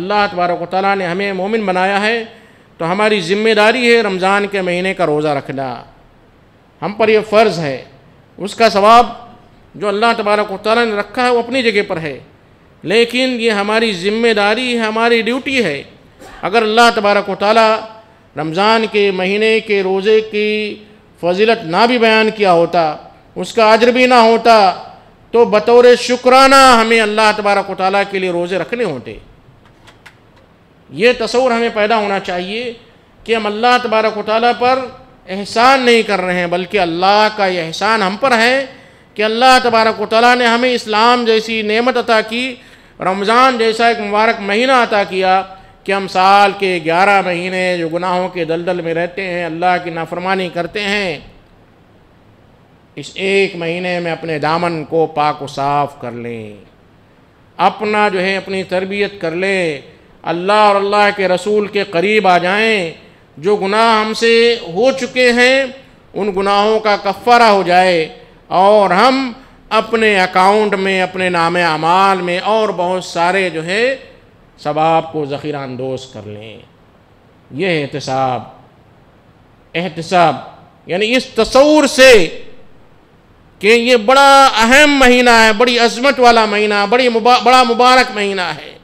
अल्लाह तबारक ताली ने हमें मोमिन बनाया है तो हमारी ज़िम्मेदारी है रमज़ान के महीने का रोज़ा रखना हम पर यह फ़र्ज़ है उसका सवाब जो अल्लाह तबारक ताली ने रखा है वो अपनी जगह पर है लेकिन ये हमारी ज़िम्मेदारी हमारी ड्यूटी है अगर अल्लाह तबारक ताली रमज़ान के महीने के रोज़े की फजीलत ना भी बयान किया होता उसका अजर भी ना होता तो बतौर शुक्राना हमें अल्लाह तबारक ताली के लिए रोज़े रखने होते ये तस्वूर हमें पैदा होना चाहिए कि हम अल्लाह तबारक ताली पर एहसान नहीं कर रहे हैं बल्कि अल्लाह का ये एहसान हम पर है कि अल्लाह तबारक ताली ने हमें इस्लाम जैसी नेमत अता की रमज़ान जैसा एक मुबारक महीना अता किया कि हम साल के ग्यारह महीने जो गुनाहों के दलदल में रहते हैं अल्लाह की नाफरमानी करते हैं इस एक महीने में अपने दामन को पाक साफ कर लें अपना जो है अपनी तरबियत कर लें अल्लाह और अल्लाह के रसूल के करीब आ जाएं जो गुनाह हमसे हो चुके हैं उन गुनाहों का कफ़ारा हो जाए और हम अपने अकाउंट में अपने नाम अमाल में और बहुत सारे जो है सबाब को ज़ख़ीरा अंदोज कर लें यह एहतसाब एहतसाब यानी इस तस्वूर से कि ये बड़ा अहम महीना है बड़ी अजमत वाला महीना बड़ी मुबा, बड़ा मुबारक महीना है